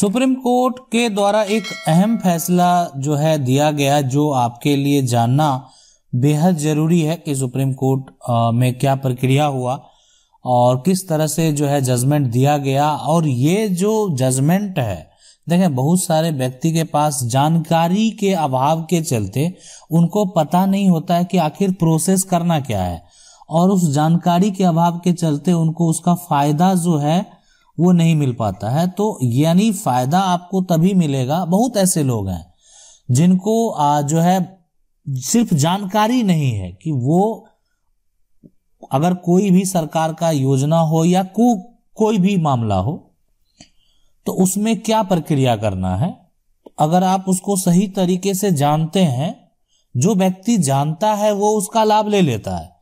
supreme court के द्वारा एक अहम फैसला जो है दिया गया जो आपके लिए जानना बेहद जरूरी है कि सुप्रीम कोर्ट में क्या प्रक्रिया हुआ और किस तरह से जो है जजमेंट दिया गया और ये जो जजमेंट है देखें बहुत सारे व्यक्ति के पास जानकारी के अभाव के चलते उनको पता नहीं होता है कि आखिर प्रोसेस करना क्या है और उस जानकारी के अभाव के चलते उनको उसका फायदा जो है वो नहीं मिल पाता है तो यानी फायदा आपको तभी मिलेगा बहुत ऐसे लोग हैं जिनको जो है सिर्फ जानकारी नहीं है कि वो अगर कोई भी सरकार का योजना हो या को कोई भी मामला हो तो उसमें क्या प्रक्रिया करना है अगर आप उसको सही तरीके से जानते हैं जो व्यक्ति जानता है वो उसका लाभ ले लेता है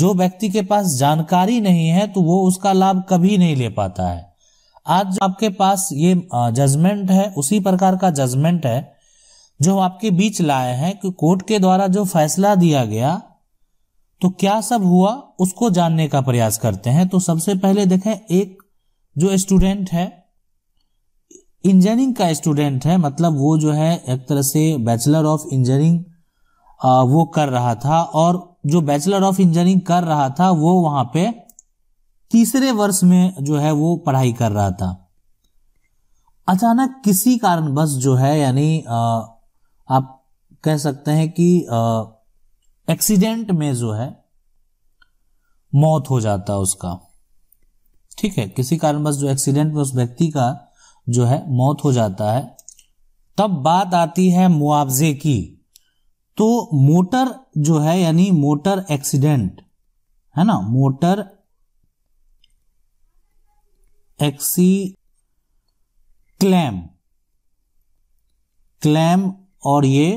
जो व्यक्ति के पास जानकारी नहीं है तो वो उसका लाभ कभी नहीं ले पाता है आज जो आपके पास ये जजमेंट है उसी प्रकार का जजमेंट है जो आपके बीच लाए हैं कि कोर्ट के द्वारा जो फैसला दिया गया तो क्या सब हुआ उसको जानने का प्रयास करते हैं तो सबसे पहले देखें एक जो स्टूडेंट है इंजीनियरिंग का स्टूडेंट है मतलब वो जो है एक तरह से बैचलर ऑफ इंजीनियरिंग वो कर रहा था और जो बैचलर ऑफ इंजीनियरिंग कर रहा था वो वहां पे तीसरे वर्ष में जो है वो पढ़ाई कर रहा था अचानक किसी बस जो है यानी आप कह सकते हैं कि एक्सीडेंट में जो है मौत हो जाता है उसका ठीक है किसी बस जो एक्सीडेंट में उस व्यक्ति का जो है मौत हो जाता है तब बात आती है मुआवजे की तो मोटर जो है यानी मोटर एक्सीडेंट है ना मोटर एक्सी क्लैम क्लैम और ये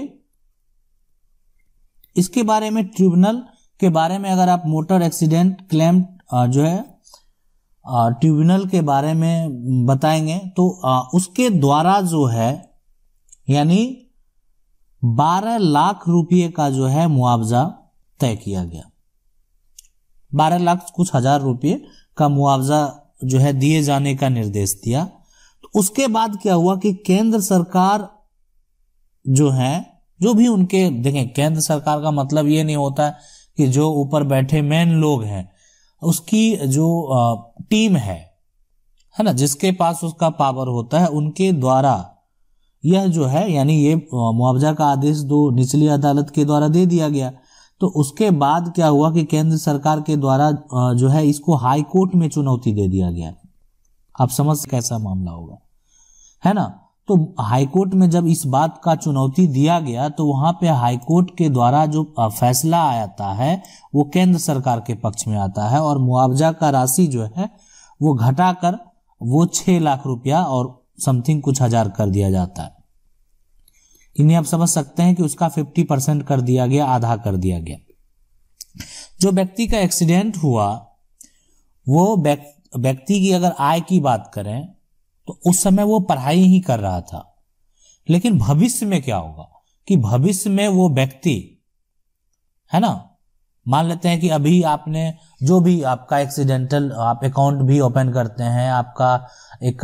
इसके बारे में ट्रिब्यूनल के बारे में अगर आप मोटर एक्सीडेंट क्लेम जो है ट्रिब्यूनल के बारे में बताएंगे तो उसके द्वारा जो है यानी बारह लाख रुपये का जो है मुआवजा तय किया गया बारह लाख कुछ हजार रुपये का मुआवजा जो है दिए जाने का निर्देश दिया तो उसके बाद क्या हुआ कि केंद्र सरकार जो है जो भी उनके देखें केंद्र सरकार का मतलब ये नहीं होता कि जो ऊपर बैठे मेन लोग हैं उसकी जो टीम है है ना जिसके पास उसका पावर होता है उनके द्वारा यह जो है यानी ये मुआवजा का आदेश दो निचली अदालत के द्वारा दे दिया गया तो उसके बाद क्या हुआ कि केंद्र सरकार के द्वारा जो है इसको हाई कोर्ट में चुनौती दे दिया गया आप समझ कैसा मामला होगा है ना तो हाईकोर्ट में जब इस बात का चुनौती दिया गया तो वहां पे हाईकोर्ट के द्वारा जो फैसला आता है वो केंद्र सरकार के पक्ष में आता है और मुआवजा का राशि जो है वो घटाकर वो छह लाख रुपया और समथिंग कुछ हजार कर दिया जाता है इन्हें आप समझ सकते हैं कि उसका फिफ्टी परसेंट कर दिया गया आधा कर दिया गया जो व्यक्ति का एक्सीडेंट हुआ वो व्यक्ति की अगर आय की बात करें तो उस समय वो पढ़ाई ही कर रहा था लेकिन भविष्य में क्या होगा कि भविष्य में वो व्यक्ति है ना मान लेते हैं कि अभी आपने जो भी आपका एक्सीडेंटल आप अकाउंट भी ओपन करते हैं आपका एक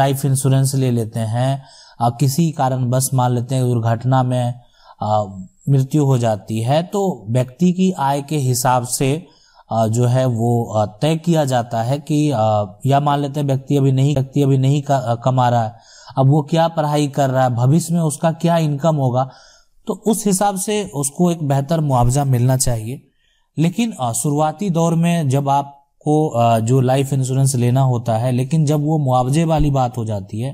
लाइफ इंश्योरेंस ले लेते हैं आ, किसी बस मान लेते हैं दुर्घटना में मृत्यु हो जाती है तो व्यक्ति की आय के हिसाब से जो है वो तय किया जाता है कि या मान लेते हैं व्यक्ति अभी नहीं व्यक्ति अभी नहीं कमा रहा है अब वो क्या पढ़ाई कर रहा है भविष्य में उसका क्या इनकम होगा तो उस हिसाब से उसको एक बेहतर मुआवजा मिलना चाहिए लेकिन शुरुआती दौर में जब आपको जो लाइफ इंश्योरेंस लेना होता है लेकिन जब वो मुआवजे वाली बात हो जाती है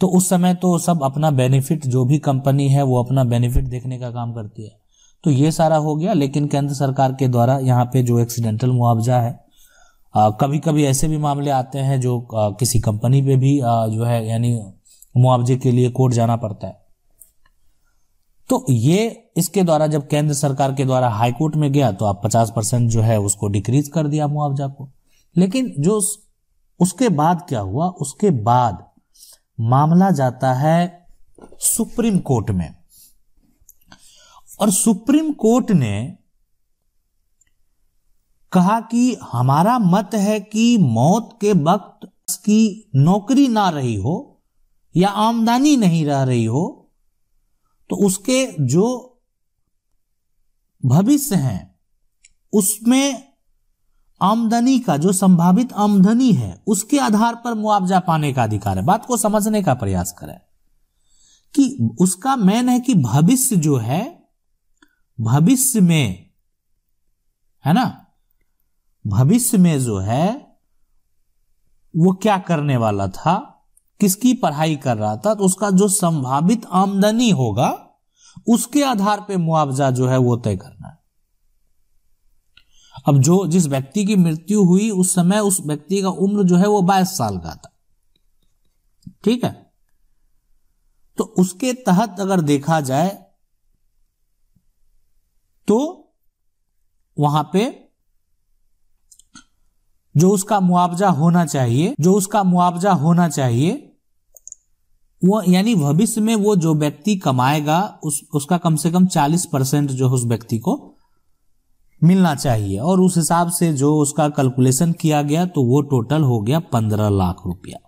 तो उस समय तो सब अपना बेनिफिट जो भी कंपनी है वो अपना बेनिफिट देखने का काम करती है तो ये सारा हो गया लेकिन केंद्र सरकार के द्वारा यहाँ पे जो एक्सीडेंटल मुआवजा है आ, कभी कभी ऐसे भी मामले आते हैं जो आ, किसी कंपनी पे भी आ, जो है यानी मुआवजे के लिए कोर्ट जाना पड़ता है तो ये इसके द्वारा जब केंद्र सरकार के द्वारा हाईकोर्ट में गया तो आप पचास परसेंट जो है उसको डिक्रीज कर दिया मुआवजा को लेकिन जो उसके बाद क्या हुआ उसके बाद मामला जाता है सुप्रीम कोर्ट में और सुप्रीम कोर्ट ने कहा कि हमारा मत है कि मौत के वक्त की नौकरी ना रही हो या आमदनी नहीं रह रही हो तो उसके जो भविष्य है उसमें आमदनी का जो संभावित आमदनी है उसके आधार पर मुआवजा पाने का अधिकार है बात को समझने का प्रयास करें कि उसका मेन है कि भविष्य जो है भविष्य में है ना भविष्य में जो है वो क्या करने वाला था किसकी पढ़ाई कर रहा था तो उसका जो संभावित आमदनी होगा उसके आधार पे मुआवजा जो है वो तय करना है अब जो जिस व्यक्ति की मृत्यु हुई उस समय उस व्यक्ति का उम्र जो है वो बाईस साल का था ठीक है तो उसके तहत अगर देखा जाए तो वहां पे जो उसका मुआवजा होना चाहिए जो उसका मुआवजा होना चाहिए वो यानी भविष्य में वो जो व्यक्ति कमाएगा उस उसका कम से कम चालीस परसेंट जो उस व्यक्ति को मिलना चाहिए और उस हिसाब से जो उसका कैलकुलेशन किया गया तो वो टोटल हो गया पंद्रह लाख रुपया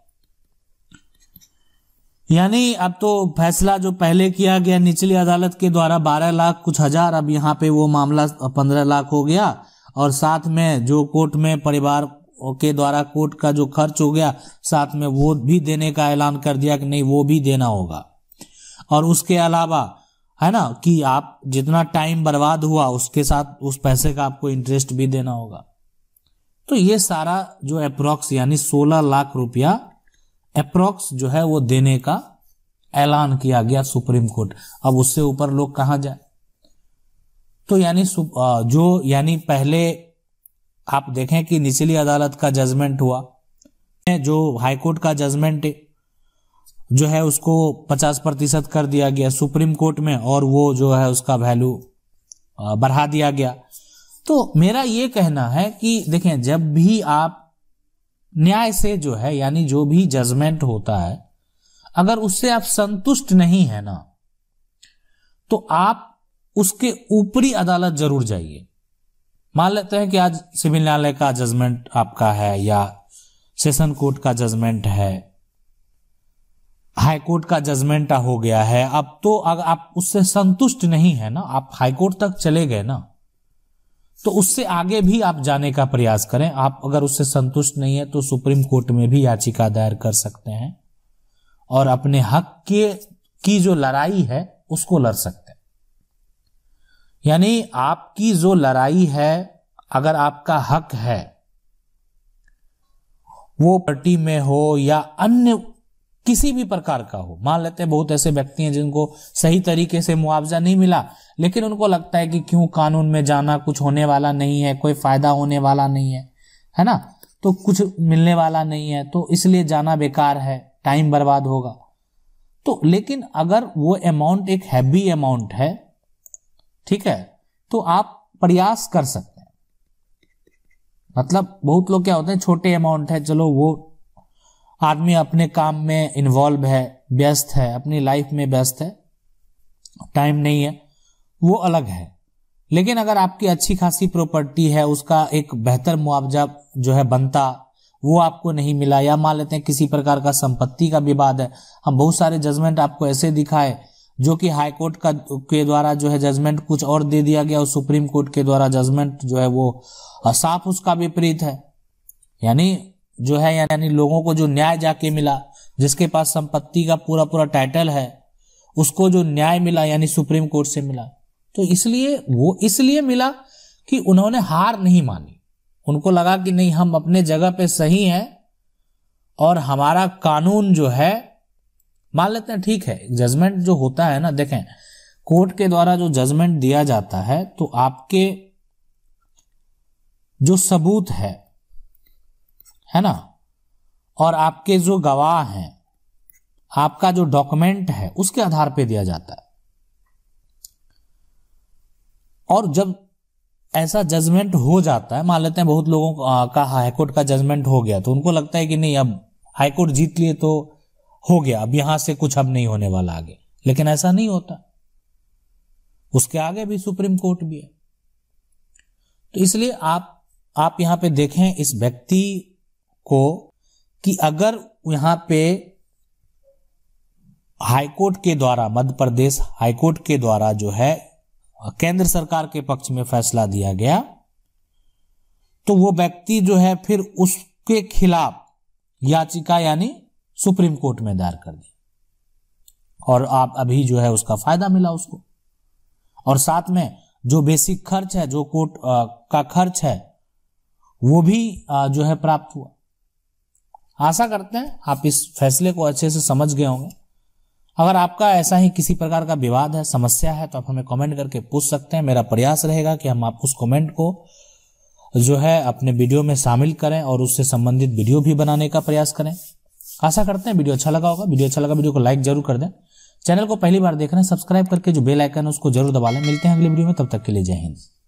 यानी अब तो फैसला जो पहले किया गया निचली अदालत के द्वारा बारह लाख कुछ हजार अब यहाँ पे वो मामला पंद्रह लाख हो गया और साथ में जो कोर्ट में परिवार के द्वारा कोर्ट का जो खर्च हो गया साथ में वो भी देने का ऐलान कर दिया कि नहीं वो भी देना होगा और उसके अलावा है ना कि आप जितना टाइम बर्बाद हुआ उसके साथ उस पैसे का आपको इंटरेस्ट भी देना होगा तो ये सारा जो अप्रोक्स यानी 16 लाख रुपया अप्रोक्स जो है वो देने का ऐलान किया गया सुप्रीम कोर्ट अब उससे ऊपर लोग कहा जाए तो यानी जो यानी पहले आप देखें कि निचली अदालत का जजमेंट हुआ जो हाईकोर्ट का जजमेंट जो है उसको 50 प्रतिशत कर दिया गया सुप्रीम कोर्ट में और वो जो है उसका वैल्यू बढ़ा दिया गया तो मेरा ये कहना है कि देखें जब भी आप न्याय से जो है यानी जो भी जजमेंट होता है अगर उससे आप संतुष्ट नहीं है ना तो आप उसके ऊपरी अदालत जरूर जाइए मान लेते हैं कि आज सिविल न्यायालय का जजमेंट आपका है या सेशन कोर्ट का जजमेंट है हाई कोर्ट का जजमेंट हो गया है अब तो अगर आप उससे संतुष्ट नहीं है ना आप हाई कोर्ट तक चले गए ना तो उससे आगे भी आप जाने का प्रयास करें आप अगर उससे संतुष्ट नहीं है तो सुप्रीम कोर्ट में भी याचिका दायर कर सकते हैं और अपने हक के की जो लड़ाई है उसको लड़ सकते हैं यानी आपकी जो लड़ाई है अगर आपका हक है वो पार्टी में हो या अन्य किसी भी प्रकार का हो मान लेते हैं बहुत ऐसे व्यक्ति हैं जिनको सही तरीके से मुआवजा नहीं मिला लेकिन उनको लगता है कि क्यों कानून में जाना कुछ होने वाला नहीं है कोई फायदा होने वाला नहीं है है ना तो कुछ मिलने वाला नहीं है तो इसलिए जाना बेकार है टाइम बर्बाद होगा तो लेकिन अगर वो अमाउंट एक हैवी अमाउंट है ठीक है तो आप प्रयास कर सकते हैं मतलब बहुत लोग क्या होते हैं छोटे अमाउंट है चलो वो आदमी अपने काम में इन्वॉल्व है व्यस्त है अपनी लाइफ में व्यस्त है टाइम नहीं है वो अलग है लेकिन अगर आपकी अच्छी खासी प्रॉपर्टी है उसका एक बेहतर मुआवजा जो है बनता वो आपको नहीं मिला या मान लेते हैं किसी प्रकार का संपत्ति का विवाद है हम बहुत सारे जजमेंट आपको ऐसे दिखाए जो कि हाई कोर्ट का के द्वारा जो है जजमेंट कुछ और दे दिया गया और सुप्रीम कोर्ट के द्वारा जजमेंट जो है वो साफ उसका विपरीत है यानी जो है यानी लोगों को जो न्याय जाके मिला जिसके पास संपत्ति का पूरा पूरा टाइटल है उसको जो न्याय मिला यानी सुप्रीम कोर्ट से मिला तो इसलिए वो इसलिए मिला कि उन्होंने हार नहीं मानी उनको लगा कि नहीं हम अपने जगह पे सही हैं और हमारा कानून जो है मान लेते हैं ठीक है जजमेंट जो होता है ना देखें कोर्ट के द्वारा जो जजमेंट दिया जाता है तो आपके जो सबूत है है ना और आपके जो गवाह हैं आपका जो डॉक्यूमेंट है उसके आधार पे दिया जाता है और जब ऐसा जजमेंट हो जाता है मान लेते हैं बहुत लोगों का हाईकोर्ट का जजमेंट हो गया तो उनको लगता है कि नहीं अब हाईकोर्ट जीत लिए तो हो गया अब यहां से कुछ अब नहीं होने वाला आगे लेकिन ऐसा नहीं होता उसके आगे भी सुप्रीम कोर्ट भी है तो इसलिए आप आप यहां पे देखें इस व्यक्ति को कि अगर यहां पे हाईकोर्ट के द्वारा मध्य प्रदेश हाईकोर्ट के द्वारा जो है केंद्र सरकार के पक्ष में फैसला दिया गया तो वो व्यक्ति जो है फिर उसके खिलाफ याचिका यानी सुप्रीम कोर्ट में दायर कर दी और आप अभी जो है उसका फायदा मिला उसको और साथ में जो बेसिक खर्च है जो कोर्ट का खर्च है वो भी आ, जो है प्राप्त हुआ आशा करते हैं आप इस फैसले को अच्छे से समझ गए होंगे अगर आपका ऐसा ही किसी प्रकार का विवाद है समस्या है तो आप हमें कमेंट करके पूछ सकते हैं मेरा प्रयास रहेगा कि हम आप उस कमेंट को जो है अपने वीडियो में शामिल करें और उससे संबंधित वीडियो भी बनाने का प्रयास करें आशा करते हैं वीडियो अच्छा लगा होगा वीडियो अच्छा लगा वीडियो को लाइक जरूर कर दें चैनल को पहली बार देख रहे हैं सब्सक्राइब करके जो बेल आइकन है उसको जरूर दबा लें मिलते हैं अगले वीडियो में तब तक के लिए जय हिंद